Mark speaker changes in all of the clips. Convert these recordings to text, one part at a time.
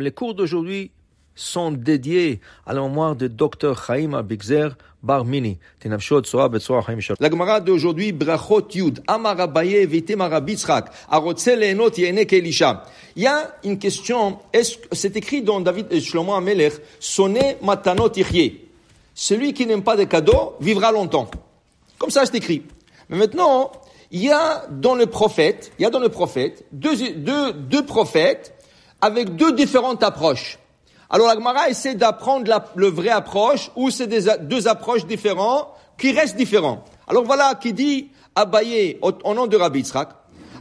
Speaker 1: les cours d'aujourd'hui sont dédiés à la mémoire de docteur Chaim Abigzer Barmini. La Gemara d'aujourd'hui, Brachot Yud, Amar Abaye, et Elisha. Il y a une question, c'est écrit dans David et Shlomo Amelech, Sonne Matanot Celui qui n'aime pas des cadeaux vivra longtemps. Comme ça, c'est écrit. Mais maintenant, il y a dans le prophète, il y a dans le prophète, deux prophètes avec deux différentes approches. Alors la essaie d'apprendre la, le vrai approche, ou c'est deux approches différentes qui restent différentes. Alors voilà qui dit à au, au nom de Rabbi à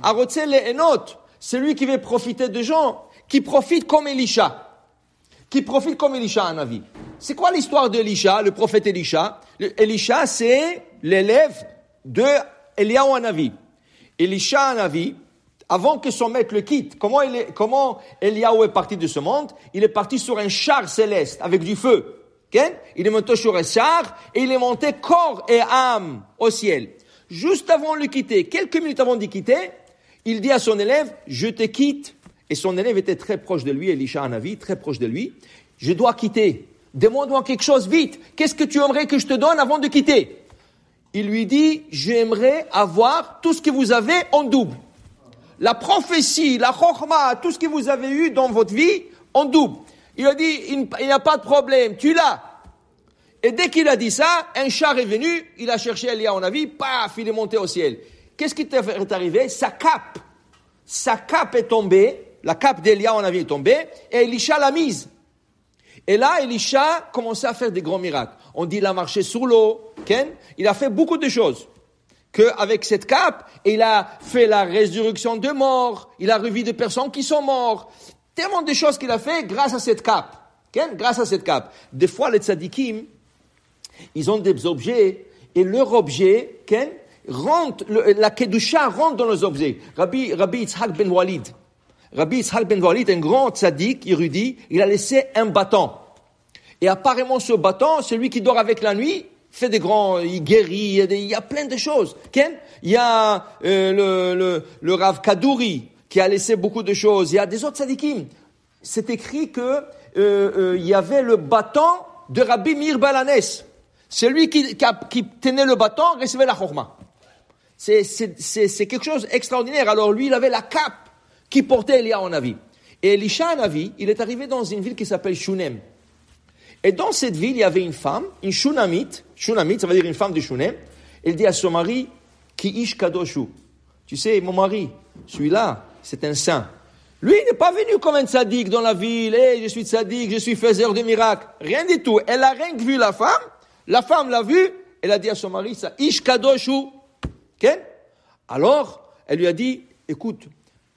Speaker 1: Arotzel et Enot, celui qui veut profiter de gens, qui profite comme Elisha, qui profite comme Elisha à un avis. C'est quoi l'histoire d'Elisha, le prophète Elisha Elisha, c'est l'élève de Eliyahu Anavi. Elisha Anavi, avant que son maître le quitte, comment, il est, Eliaou est parti de ce monde Il est parti sur un char céleste avec du feu. Il est monté sur un char et il est monté corps et âme au ciel. Juste avant de le quitter, quelques minutes avant d'y quitter, il dit à son élève, je te quitte. Et son élève était très proche de lui, Elisha Anavi, très proche de lui. Je dois quitter. Demande-moi quelque chose vite. Qu'est-ce que tu aimerais que je te donne avant de quitter Il lui dit, j'aimerais avoir tout ce que vous avez en double la prophétie, la chokma, tout ce que vous avez eu dans votre vie en double. Il a dit, il n'y a pas de problème, tu l'as. Et dès qu'il a dit ça, un chat est venu, il a cherché Elia en avis, paf, il est monté au ciel. Qu'est-ce qui est arrivé Sa cape. Sa cape est tombée, la cape d'Elia en avis est tombée, et Elisha l'a mise. Et là, Elisha commençait à faire des grands miracles. On dit, il a marché sur l'eau, il a fait beaucoup de choses qu'avec cette cape, il a fait la résurrection de morts, il a revu des personnes qui sont mortes. Tellement de choses qu'il a fait grâce à cette cape. Grâce à cette cape. Des fois, les tzadikim, ils ont des objets, et leur objet, okay, rentre, la kedusha rentre dans leurs objets. Rabbi, Rabbi Yitzhak ben Walid, Rabbi ben Walid, un grand tzaddik, il a laissé un bâton. Et apparemment, ce bâton, celui qui dort avec la nuit, fait des grands, euh, il guérit, il y a plein de choses. Il y a euh, le, le, le Rav Kadouri qui a laissé beaucoup de choses. Il y a des autres sadikim. C'est écrit que euh, il y avait le bâton de Rabbi Mir Balanes. C'est qui, qui, tenait le bâton, recevait la chorma. C'est quelque chose d'extraordinaire. Alors lui, il avait la cape qui portait Elia en avis. Et Elisha en avis, il est arrivé dans une ville qui s'appelle Shunem. Et dans cette ville, il y avait une femme, une Shunamite, Shunamit, ça veut dire une femme de Shunem, elle dit à son mari, qui ish Tu sais, mon mari, celui-là, c'est un saint. Lui, il n'est pas venu comme un sadique dans la ville. Hey, eh, je suis sadique, je suis faiseur de miracles. Rien du tout. Elle a rien vu la femme. La femme l'a vu. Elle a dit à son mari, ça, Ish Alors, elle lui a dit, écoute,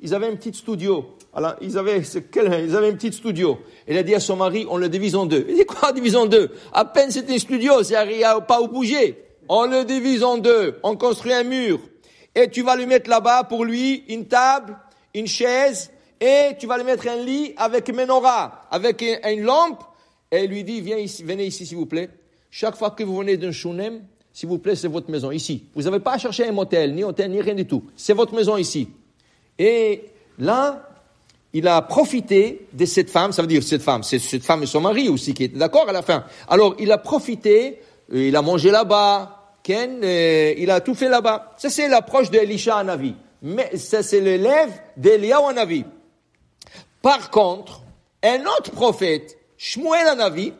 Speaker 1: ils avaient un petit studio. Alors, ils avaient, ils avaient un petit studio. Elle a dit à son mari, on le divise en deux. Il dit quoi, divise en deux? À peine c'était un studio, n'y a pas où bouger. On le divise en deux. On construit un mur. Et tu vas lui mettre là-bas pour lui une table, une chaise, et tu vas lui mettre un lit avec menorah, avec une lampe. Et elle lui dit, viens ici, venez ici, s'il vous plaît. Chaque fois que vous venez d'un shunem, s'il vous plaît, c'est votre maison ici. Vous n'avez pas à chercher un motel, ni hôtel, ni rien du tout. C'est votre maison ici. Et là, il a profité de cette femme, ça veut dire cette femme, c'est cette femme et son mari aussi qui étaient d'accord à la fin. Alors, il a profité, euh, il a mangé là-bas, Ken, euh, il a tout fait là-bas. Ça, c'est l'approche d'Elisha Navi. Mais ça, c'est l'élève d'Elia Anavi. Par contre, un autre prophète, Shmuel Anavi,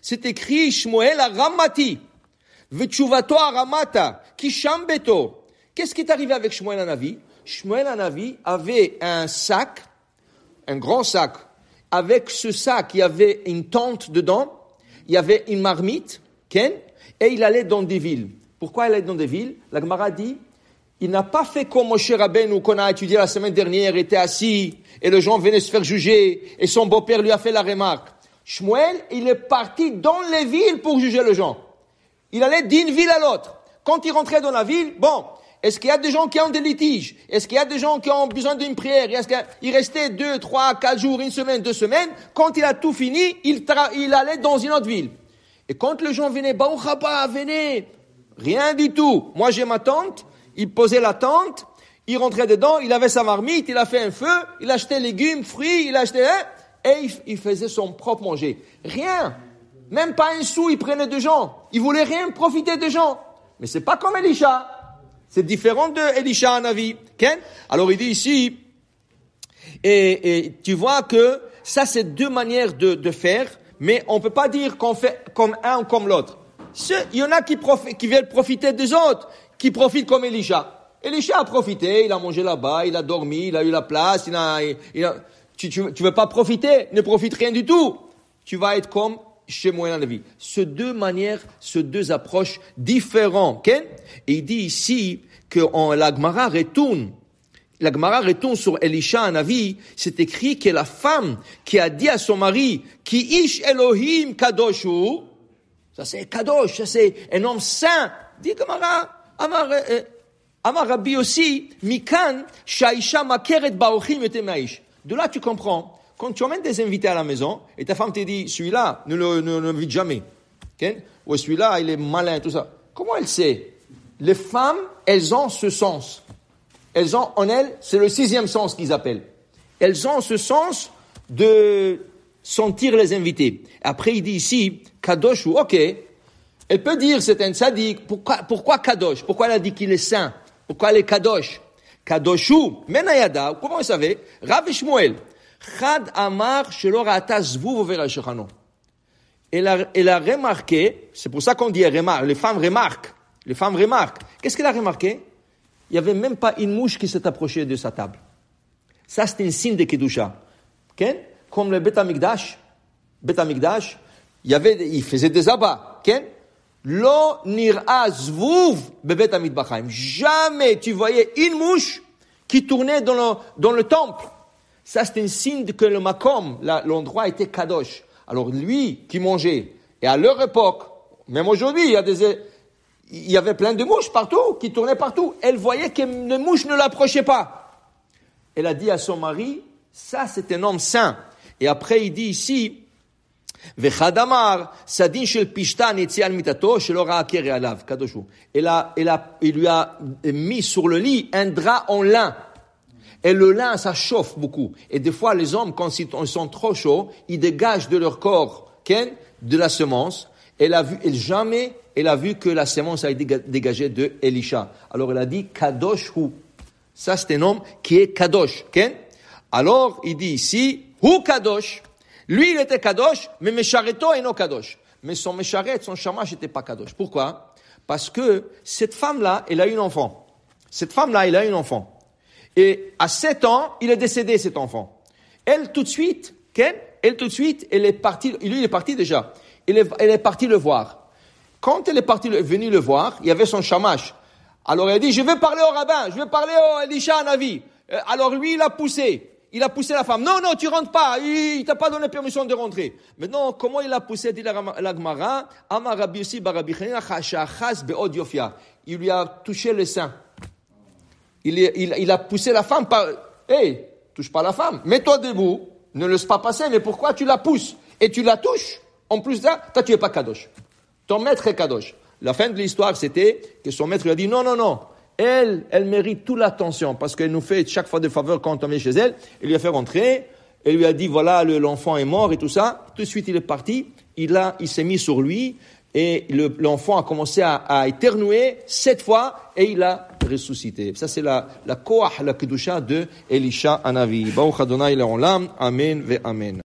Speaker 1: c'est écrit Shmuel Ramati, Vetchuvato Aramata, Kishambeto. Qu'est-ce qui est arrivé avec Shmuel Navi Shmuel Anavi avait un sac, un grand sac. Avec ce sac, il y avait une tente dedans, il y avait une marmite, Ken, et il allait dans des villes. Pourquoi il allait dans des villes La Gemara dit il n'a pas fait comme Moshe où qu'on a étudié la semaine dernière, était assis, et le gens venaient se faire juger, et son beau-père lui a fait la remarque. Shmuel, il est parti dans les villes pour juger le gens. Il allait d'une ville à l'autre. Quand il rentrait dans la ville, bon, est-ce qu'il y a des gens qui ont des litiges Est-ce qu'il y a des gens qui ont besoin d'une prière Est-ce qu'il restait deux, trois, quatre jours, une semaine, deux semaines Quand il a tout fini, il, il allait dans une autre ville. Et quand les gens venaient, pas à venez Rien du tout. Moi, j'ai ma tente. Il posait la tente. Il rentrait dedans. Il avait sa marmite. Il a fait un feu. Il achetait légumes, fruits. Il achetait... Hein. Et il faisait son propre manger. Rien. Même pas un sou, il prenait de gens. Il voulait rien profiter des gens. Mais c'est pas comme Elisha. C'est différent de Elisha un Ken? Alors il dit ici, et, tu vois que ça c'est deux manières de, faire, mais on peut pas dire qu'on fait comme un ou comme l'autre. Il y en a qui, qui veulent profiter des autres, qui profitent comme Elisha. Elisha a profité, il a mangé là-bas, il a dormi, il a eu la place, il a, il tu, tu, tu veux pas profiter, ne profite rien du tout. Tu vas être comme chez Moïna vie, Ces deux manières, ces deux approches différentes. Okay Et il dit ici que en, la Gemara retourne. La Gemara retourne sur Elisha Navi. c'est écrit que la femme qui a dit à son mari, qui ish Elohim kadoshu, ça c'est kadosh, ça c'est un homme saint, dit Gemara, Amar, euh, Amar Rabbi aussi, Mikan, Shaisha Makeret Baochim et De là tu comprends quand tu emmènes des invités à la maison et ta femme te dit, celui-là, ne le jamais, ou celui-là, il est malin, tout ça, comment elle sait Les femmes, elles ont ce sens. Elles ont en elles, c'est le sixième sens qu'ils appellent. Elles ont ce sens de sentir les invités. Après, il dit ici, Kadosh ou OK, elle peut dire c'est un sadique. Pourquoi, pourquoi Kadosh Pourquoi elle a dit qu'il est saint Pourquoi elle est Kadosh Kadoshu, Menayada, comment vous savez Rav elle a, elle a remarqué, c'est pour ça qu'on dit remarque, les femmes remarquent, les femmes remarquent. Qu'est-ce qu'elle a remarqué Il n'y avait même pas une mouche qui s'est approchée de sa table. Ça, c'est un signe de Kedusha. Okay? Comme le Beth Amikdash, il, y avait, il faisait des abats. Okay? Lo Jamais tu voyais une mouche qui tournait dans le, dans le temple. Ça, c'est un signe que le makom, l'endroit était kadosh. Alors lui qui mangeait, et à leur époque, même aujourd'hui, il y avait plein de mouches partout, qui tournaient partout. Elle voyait que les mouches ne l'approchaient pas. Elle a dit à son mari, ça c'est un homme saint. Et après il dit ici, elle a, elle il lui a mis sur le lit un drap en lin. Et le lin, ça chauffe beaucoup. Et des fois, les hommes, quand ils sont trop chauds, ils dégagent de leur corps, ken, de la semence. Elle a vu, elle jamais, elle a vu que la semence a été dégagée de Elisha. Alors elle a dit Kadosh hu. Ça, c'est un homme qui est Kadosh, ken. Alors, il dit ici, Hu Kadosh. Lui, il était Kadosh, mais Meshareto est non Kadosh. Mais son Mesharet, son Shamash n'était pas Kadosh. Pourquoi? Parce que cette femme-là, elle a eu un enfant. Cette femme-là, elle a eu un enfant. Et à 7 ans, il est décédé, cet enfant. Elle, tout de suite, Ken, elle, tout de suite, elle est partie, lui, il est parti déjà. Elle est, partie le voir. Quand elle est partie, venue le voir, il y avait son chamache. Alors elle dit, je vais parler au rabbin, je vais parler au Elisha à Navi. Euh, alors lui, il a poussé. Il a poussé la femme. Non, non, tu rentres pas. Il, ne t'a pas donné permission de rentrer. Maintenant, comment il a poussé, dit la Il lui a touché le sein il, a poussé la femme par. Hé, touche pas la femme, mets-toi debout, ne laisse pas passer, mais pourquoi tu la pousses et tu la touches En plus ça, toi tu n'es pas Kadosh. Ton maître est Kadosh. La fin de l'histoire, c'était que son maître lui a dit non, non, non, elle, elle mérite toute l'attention parce qu'elle nous fait chaque fois des faveurs quand on est chez elle. Elle lui a fait rentrer, elle lui a dit voilà, l'enfant est mort et tout ça. Tout de suite, il est parti, il, a, il s'est mis sur lui et l'enfant a commencé à, à éternuer sept fois et il a ressuscité. Ça, c'est la, la koah, la kedusha de Elisha Anavi. Baruch Adonai onlam. Amen ve Amen.